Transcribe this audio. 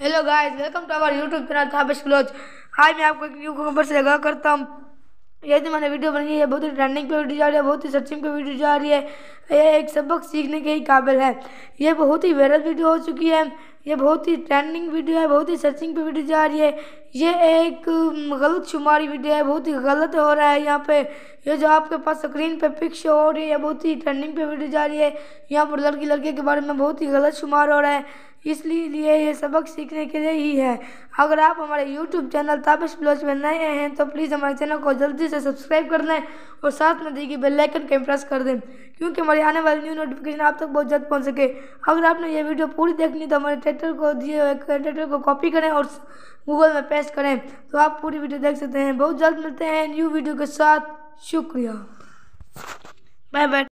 hello guys welcome to our YouTube channel थाबिश क्लोज आज मैं आपको एक न्यू खबर से लगा करता हूँ यदि तो मैंने वीडियो बनाई है बहुत ही ट्रेंडिंग पे वीडियो जा रही है बहुत ही सर्चिंग पे वीडियो जा रही है यह एक सबक सीखने के ही काबिल है यह बहुत ही वायरल वीडियो हो चुकी है यह बहुत ही ट्रेंडिंग वीडियो है बहुत ही सर्चिंग पे वीडियो जा रही है यह एक गलत शुमारी वीडियो है बहुत ही गलत हो रहा है यहाँ पे ये जो आपके पास स्क्रीन पे पिक्स हो रही है बहुत ही ट्रेंडिंग पे वीडियो जा रही है यहाँ पर लड़की लड़के के बारे में बहुत ही गलत शुमार हो रहा है इसलिए ये सबक सीखने के लिए ही है अगर आप हमारे यूट्यूब चैनल तापस ब्लॉज में नए आए हैं तो प्लीज़ हमारे चैनल को जल्दी से सब्सक्राइब कर लें और साथ में देखिए बेल बेलाइकन के प्रेस कर दें क्योंकि हमारी आने वाली न्यू नोटिफिकेशन आप तक बहुत जल्द पहुँच सके अगर आपने ये वीडियो पूरी देखनी तो हमारे ट्विटर को दिए हुए ट्विटर को कॉपी करें और गूगल में पेस्ट करें तो आप पूरी वीडियो देख सकते हैं बहुत जल्द मिलते हैं न्यू वीडियो के साथ शुक्रिया बाय बाय